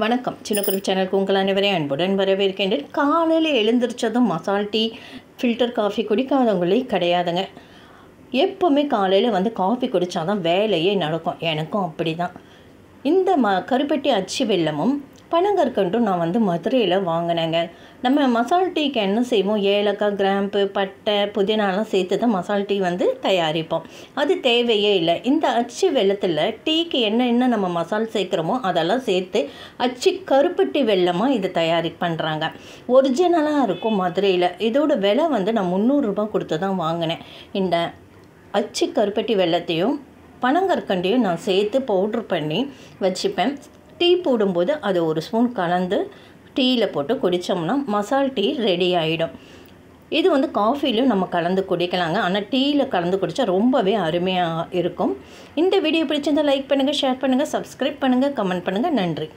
வணக்கம் சின்ன குரு சேனலுக்கு உங்கள் அனைவரையும் அன்புடன் வரவேற்கின்றேன் காலையில் எழுந்திரிச்சதும் மசால் டீ ஃபில்டர் காஃபி குடிக்காதவங்களே கிடையாதுங்க எப்போவுமே காலையில் வந்து காஃபி குடித்தா தான் வேலையே நடக்கும் எனக்கும் அப்படி தான் இந்த ம கருப்பட்டி அச்சு வெள்ளமும் பனங்கற்கண்டும் நான் வந்து மதுரையில் வாங்கினேங்க நம்ம மசால் டீக்கு என்ன செய்வோம் ஏலக்காய் கிராம்பு பட்டை புதினாலாம் சேர்த்து தான் மசால் டீ வந்து தயாரிப்போம் அது தேவையே இல்லை இந்த அச்சு வெள்ளத்தில் டீக்கு என்னென்ன நம்ம மசால் சேர்க்குறோமோ அதெல்லாம் சேர்த்து அச்சு கருப்பு டீ வெள்ளமாக இது தயாரி பண்ணுறாங்க ஒரிஜினலாக இருக்கும் மதுரையில் இதோட விலை வந்து நான் முந்நூறுரூபா கொடுத்து தான் வாங்கினேன் இந்த அச்சு கருப்பட்டி வெள்ளத்தையும் பனங்கற்கண்டையும் நான் சேர்த்து பவுட்ரு பண்ணி வச்சுப்பேன் டீ போடும்போது அதை ஒரு ஸ்பூன் கலந்து டீயில் போட்டு குடித்தோம்னா மசால் டீ ரெடி ஆகிடும் இது வந்து காஃபிலையும் நம்ம கலந்து குடிக்கலாங்க ஆனால் டீயில் கலந்து குடித்தா ரொம்பவே அருமையாக இருக்கும் இந்த வீடியோ பிடிச்சிருந்தால் லைக் பண்ணுங்கள் ஷேர் பண்ணுங்கள் சப்ஸ்கிரைப் பண்ணுங்கள் கமெண்ட் பண்ணுங்கள் நன்றி